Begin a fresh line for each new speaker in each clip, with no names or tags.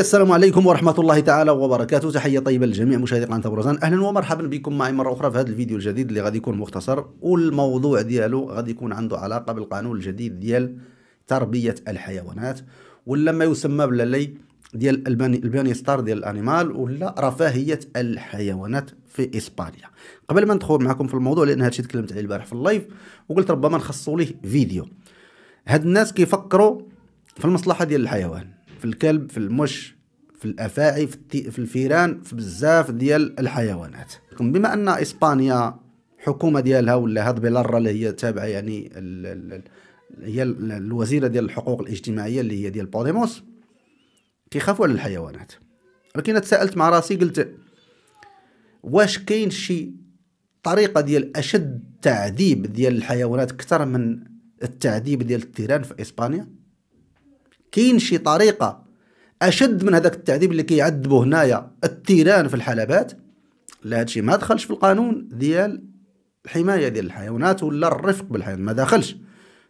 السلام عليكم ورحمة الله تعالى وبركاته تحية طيبة للجميع مشاهدي قناة برزان أهلا ومرحبا بكم معي مرة أخرى في هذا الفيديو الجديد اللي غادي يكون مختصر والموضوع ديالو غادي يكون عنده علاقة بالقانون الجديد ديال تربية الحيوانات ولا ما يسمى باللي ديال الباني, الباني ستار ديال الانيمال ولا رفاهيه الحيوانات في اسبانيا قبل ما ندخل معكم في الموضوع لان هادشي تكلمت عليه البارح في اللايف وقلت ربما نخصوا ليه فيديو هاد الناس كيفكروا في المصلحه ديال الحيوان الكلب في المش في الافاعي في, في الفيران في بزاف ديال الحيوانات بما ان اسبانيا حكومه ديالها ولا هاد بيلارا اللي هي تابعه يعني الـ الـ هي الوزيره ديال الحقوق الاجتماعيه اللي هي ديال بوديموس كيخافوا على الحيوانات ولكن تساءلت مع راسي قلت واش كاين شي طريقه ديال اشد تعذيب ديال الحيوانات اكثر من التعذيب ديال التيران في اسبانيا كاين شي طريقه اشد من هذاك التعذيب اللي كيعذبوا هنايا التيران في الحلبات لا هادشي ما دخلش في القانون ديال الحمايه ديال الحيوانات ولا الرفق بالحيوان ما دخلش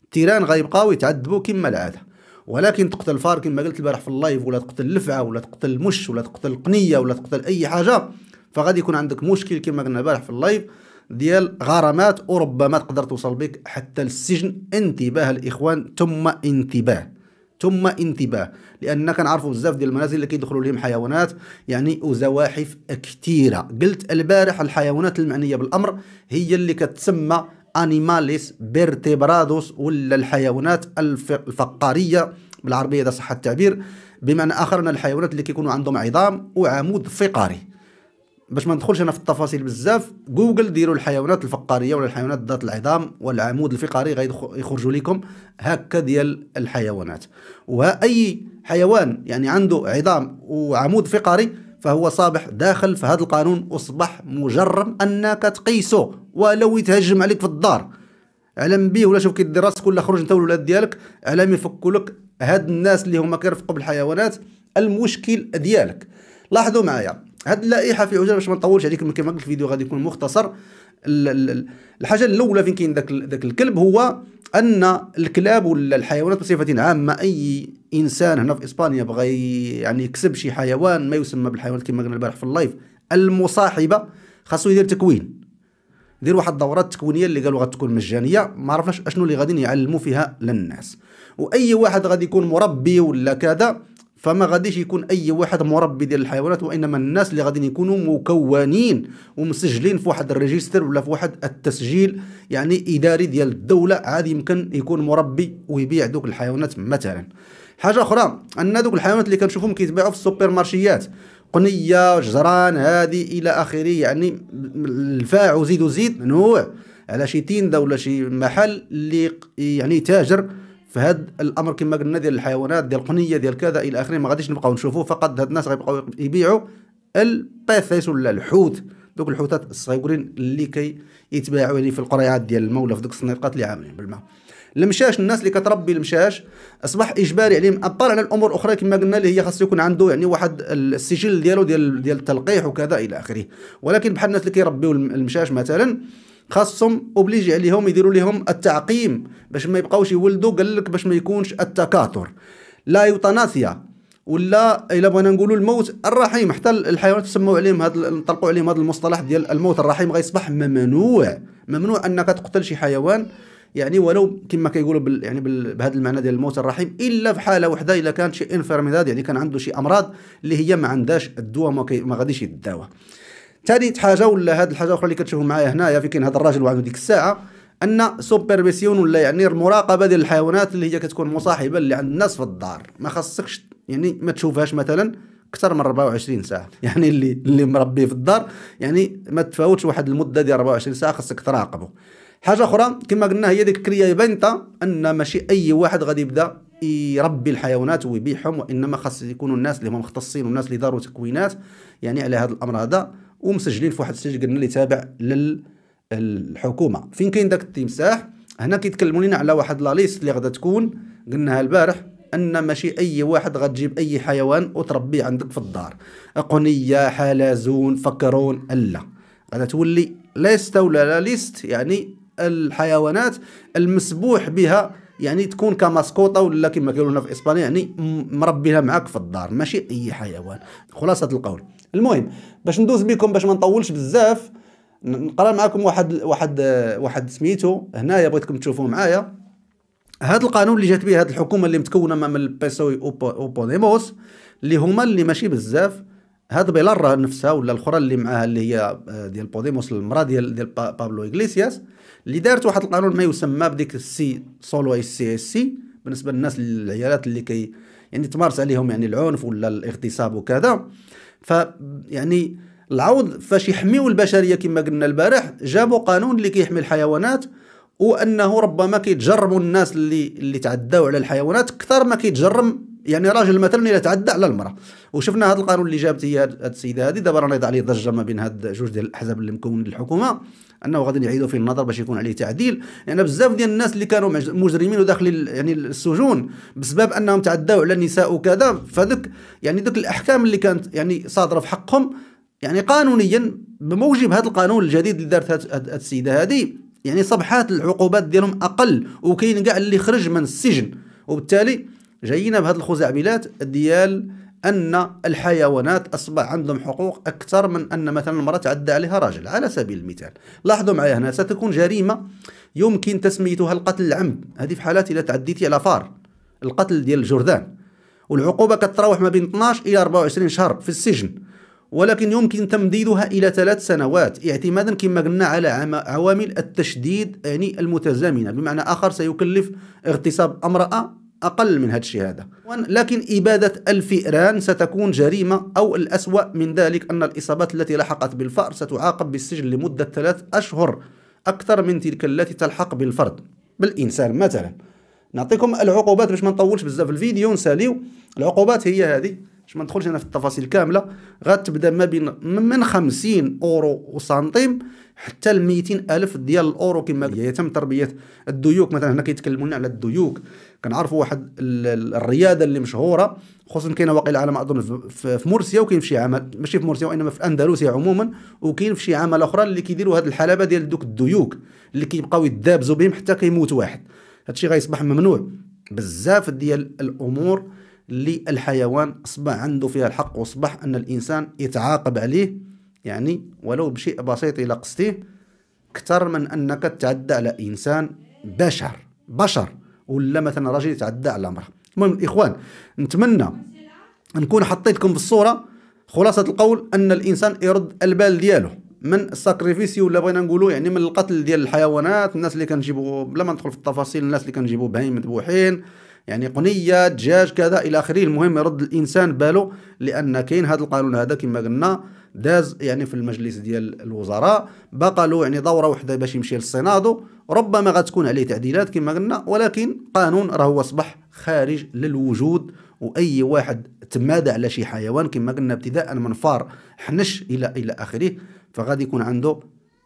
التيران غيبقاو يتعذبوا كما العاده ولكن تقتل الفار كما قلت البارح في اللايف ولا تقتل اللفعه ولا تقتل المش ولا تقتل القنيه ولا تقتل اي حاجه فغادي يكون عندك مشكل كما قلنا البارح في اللايف ديال غرامات وربما تقدر توصل بك حتى للسجن انتباه الاخوان ثم انتباه ثم انتباه لان كنعرفوا بزاف ديال المنازل اللي كيدخلوا لهم حيوانات يعني وزواحف كثيره قلت البارح الحيوانات المعنيه بالامر هي اللي كتسمى انيماليس بيرتيبرادوس ولا الحيوانات الفقاريه بالعربيه اذا صح التعبير بمعنى اخر ان الحيوانات اللي كيكونوا عندهم عظام وعمود فقري باش ما ندخلش انا في التفاصيل بزاف جوجل ديروا الحيوانات الفقاريه ولا الحيوانات ذات العظام والعمود الفقري غيخرجوا لكم هكا ديال الحيوانات واي حيوان يعني عنده عظام وعمود فقري فهو صابح داخل في هذا القانون اصبح مجرم انك تقيسه ولو يتهجم عليك في الدار علم به ولا شوف كي دير راسك ولا خرج انت والولاد ديالك علم يفكوا لك هاد الناس اللي هما كيرفقوا بالحيوانات المشكل ديالك لاحظوا معايا هاد اللائحه إيه في عجاله باش ما نطولش عليكم كما قلت الفيديو غادي يكون مختصر الحاجه الاولى فين كاين ذاك ذاك الكلب هو ان الكلاب ولا الحيوانات بصفه عامه اي انسان هنا في اسبانيا بغى يعني يكسب شي حيوان ما يسمى بالحيوانات كما قلنا البارح في اللايف المصاحبه خاصو يدير تكوين دير واحد الدورات التكوينيه اللي قالوا غتكون مجانيه ما عرفناش اشنو اللي غادي يعلموا فيها للناس واي واحد غادي يكون مربي ولا كذا فما غاديش يكون اي واحد مربي ديال الحيوانات وانما الناس اللي غاديين يكونوا مكونين ومسجلين في واحد الريجستر ولا في واحد التسجيل يعني اداري ديال الدوله عادي يمكن يكون مربي ويبيع دوك الحيوانات مثلا حاجه اخرى ان دوك الحيوانات اللي كنشوفهم كيتباعوا في السوبر مارشيات قنيه جزران هذه الى اخره يعني الفاع وزيد وزيد نوع على شي تيندا ولا شي محل اللي يعني تاجر فهاد الامر كما قلنا ديال الحيوانات ديال القنيه ديال كذا الى اخره ما غاديش نبقاو نشوفوه فقط هاد الناس غيبقاو يبيعوا الباثيس ولا الحوت دوك الحوتات الصغيورين اللي كي يتباعوا يعني في القريعات ديال المولى في دوك الصنيقات اللي عاملين بالماء المشاش الناس اللي كتربي المشاش اصبح اجباري عليهم اضطر على الامور الاخرى كما قلنا اللي هي خاصو يكون عنده يعني واحد السجل ديالو ديال ديال التلقيح وكذا الى اخره ولكن بحال الناس اللي كيربيو المشاش مثلا خاصهم اوبليجي عليهم يديروا لهم التعقيم باش ما يبقاوش يولدوا قال لك باش ما يكونش التكاثر لا يوتاناسيا ولا الا بغينا نقولوا الموت الرحيم حتى الحيوانات سموا عليهم هذا نطلقوا عليهم هذا المصطلح ديال الموت الرحيم غيصبح ممنوع ممنوع انك تقتل شي حيوان يعني ولو كما كيقولوا بال يعني بال بهذا المعنى ديال الموت الرحيم الا في حاله وحده الا كانت شي انفيرميداد يعني كان عنده شي امراض اللي هي ما عندهاش الدواء ما, ما غاديش يداوها ثاني حاجه ولا هذه الحاجه الاخرى اللي كتشوفوا معايا هنايا في كاين هذا الراجل وعنده ديك الساعه ان سوبرفيسيون ولا يعني المراقبه ديال الحيوانات اللي هي كتكون مصاحبه اللي عند الناس في الدار ما خاصكش يعني ما تشوفهاش مثلا اكثر من 24 ساعه يعني اللي اللي مربيه في الدار يعني ما تفاوتش واحد المده ديال 24 ساعه خاصك تراقبه حاجه اخرى كما قلنا هي ديك الكريه بانتا ان ماشي اي واحد غادي يبدا يربي الحيوانات ويبيعهم وانما خاص يكونوا الناس اللي هما مختصين والناس اللي داروا تكوينات يعني على هذا الامر هذا ومسجلين في واحد السجل قلنا اللي تابع للحكومه فين كاين داك التمساح هنا كيتكلموا لنا على واحد لا ليست اللي غدا تكون قلناها البارح ان ماشي اي واحد غتجيب اي حيوان وتربيه عندك في الدار قنيه حلزون فكرون الا غدا تولي ليست ولا لا ليست يعني الحيوانات المسبوح بها يعني تكون كماسكوطه ولا كما كيقولوا هنا في اسبانيا يعني مربيها معاك في الدار ماشي اي حيوان خلاصه القول المهم باش ندوز بكم باش ما نطولش بزاف نقرا معكم واحد واحد واحد سميتو هنايا بغيتكم تشوفوه معايا هذا القانون اللي جات به هذه الحكومه اللي متكونه من البيسوي وبونيموس اللي هما اللي ماشي بزاف هاد بيلار نفسها ولا الاخرى اللي معاها اللي هي آه، ديال بوديموس المراه ديال ديال بابلو اغليسياس اللي دارت واحد القانون ما يسمى بديك السي سولو اي سي اس سي بالنسبه للناس العيالات اللي كي يعني تمارس عليهم يعني العنف ولا الاغتصاب وكذا ف يعني العوض فاش يحميو البشريه كما قلنا البارح جابوا قانون اللي كيحمي الحيوانات وانه ربما كيتجرموا الناس اللي اللي تعداو على الحيوانات اكثر ما كيتجرم يعني راجل مثلا تعدى على المراه وشفنا هذا القانون اللي جابت هي هذه السيده هذه دابا رانا يضع عليه ضجه ما بين هاد جوج ديال الاحزاب اللي مكونين الحكومه انه غادي يعيدوا فيه النظر باش يكون عليه تعديل لان يعني بزاف ديال الناس اللي كانوا مجرمين وداخل يعني السجون بسبب انهم تعدوا على النساء وكذا فذك يعني ذوك الاحكام اللي كانت يعني صادره في حقهم يعني قانونيا بموجب هذا القانون الجديد اللي دارت السيده هذه يعني صبحات العقوبات ديالهم اقل وكاين كاع اللي خرج من السجن وبالتالي جايين بهذه الخزعبلات ديال ان الحيوانات اصبح عندهم حقوق اكثر من ان مثلا المراه تعدى عليها راجل على سبيل المثال لاحظوا معايا هنا ستكون جريمه يمكن تسميتها القتل العمد هذه في حالات اذا تعديتي على فار القتل ديال الجرذان والعقوبه كتراوح ما بين 12 الى 24 شهر في السجن ولكن يمكن تمديدها الى ثلاث سنوات اعتمادا كما قلنا على عوامل التشديد يعني المتزامنه بمعنى اخر سيكلف اغتصاب امراه أقل من هذا الشيء هذا لكن إبادة الفئران ستكون جريمة أو الأسوأ من ذلك أن الإصابات التي لحقت بالفأر ستعاقب بالسجن لمدة ثلاث أشهر أكثر من تلك التي تلحق بالفرد بالإنسان مثلا نعطيكم العقوبات باش ما نطولش بزاف الفيديو نساليو العقوبات هي هذه باش ما ندخلش انا في التفاصيل كامله غتبدا ما بين من 50 اورو وسنتيم حتى ل 200 الف ديال الاورو كما يتم تربيه الديوك مثلا هنا كيتكلموا لنا على الديوك كنعرفوا واحد الرياضه اللي مشهوره خصوصا كاينه واقيلا على ما اظن في مرسيا وكاين في شي عمل ماشي في مرسيا وانما في اندلسيا عموما وكاين في شي عمل اخرى اللي كيديروا هاد الحلبه ديال دوك الديوك اللي كيبقاو يدابزوا بهم حتى كيموت واحد هادشي غيصبح ممنوع بزاف ديال الامور اللي الحيوان اصبح عنده فيها الحق واصبح ان الانسان يتعاقب عليه يعني ولو بشيء بسيط الى قصتيه اكثر من انك تعدى على انسان بشر بشر ولا مثلا راجل يتعدى على امراه المهم الاخوان نتمنى نكون حطيتكم بالصوره خلاصه القول ان الانسان يرد البال ديالو من الساكريفيسي ولا بغينا نقولوا يعني من القتل ديال الحيوانات الناس اللي كنجيبوا بلا ما ندخل في التفاصيل الناس اللي كنجيبوا بهايم مذبوحين يعني قنيه دجاج كذا الى اخره المهم يرد الانسان باله لان كاين هذا القانون هذا كما قلنا داز يعني في المجلس ديال الوزراء بقى له يعني دوره وحده باش يمشي للسينادو ربما غتكون عليه تعديلات كما قلنا ولكن قانون راه هو اصبح خارج للوجود واي واحد تمادى على شي حيوان كما قلنا ابتداء من فار حنش الى الى اخره فغادي يكون عنده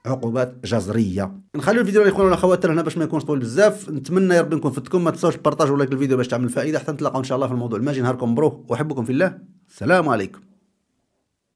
عقوبات جذريه نخليو الفيديو الاخوان والاخوات هنا باش ما يكونش طويل بزاف نتمنى يا ربي نكون فدتكم ما تنساوش البارطاج ولايك الفيديو باش تعمل فائده حتى نتلاقاو ان شاء الله في الموضوع الماجي نهاركم مبروك واحبكم في الله السلام عليكم